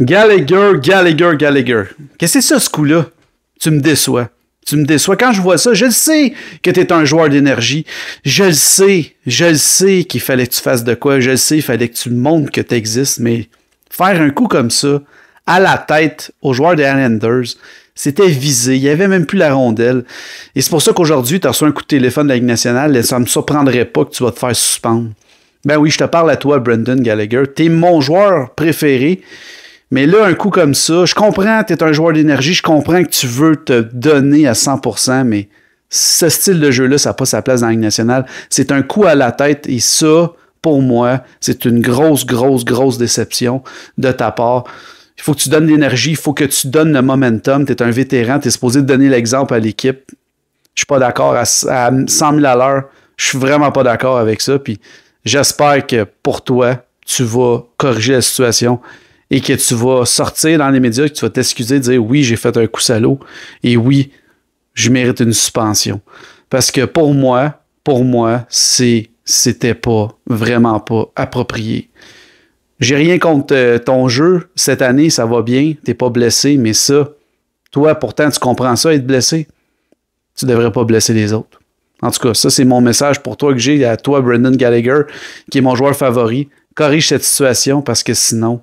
Gallagher, Gallagher, Gallagher. Qu'est-ce que c'est ça, ce coup-là? Tu me déçois. Tu me déçois. Quand je vois ça, je le sais que tu es un joueur d'énergie. Je le sais. Je le sais qu'il fallait que tu fasses de quoi. Je le sais, il fallait que tu montres que tu existes. Mais faire un coup comme ça, à la tête, aux joueurs des Islanders, c'était visé. Il n'y avait même plus la rondelle. Et c'est pour ça qu'aujourd'hui, tu as reçu un coup de téléphone de la Ligue nationale. Et ça ne me surprendrait pas que tu vas te faire suspendre. Ben oui, je te parle à toi, Brendan Gallagher. Tu es mon joueur préféré. Mais là, un coup comme ça, je comprends, tu es un joueur d'énergie, je comprends que tu veux te donner à 100%, mais ce style de jeu-là, ça n'a pas sa place dans la Ligue nationale. C'est un coup à la tête et ça, pour moi, c'est une grosse, grosse, grosse déception de ta part. Il faut que tu donnes l'énergie, il faut que tu donnes le momentum. Tu es un vétéran, tu es supposé donner l'exemple à l'équipe. Je suis pas d'accord à, 100 000 à l'heure. Je suis vraiment pas d'accord avec ça. Puis j'espère que pour toi, tu vas corriger la situation et que tu vas sortir dans les médias, que tu vas t'excuser, dire oui, j'ai fait un coup salaud et oui, je mérite une suspension. Parce que pour moi, pour moi, c'est c'était pas vraiment pas approprié. J'ai rien contre euh, ton jeu. Cette année, ça va bien. T'es pas blessé, mais ça, toi, pourtant, tu comprends ça, être blessé. Tu devrais pas blesser les autres. En tout cas, ça, c'est mon message pour toi que j'ai à toi, Brendan Gallagher, qui est mon joueur favori. Corrige cette situation parce que sinon,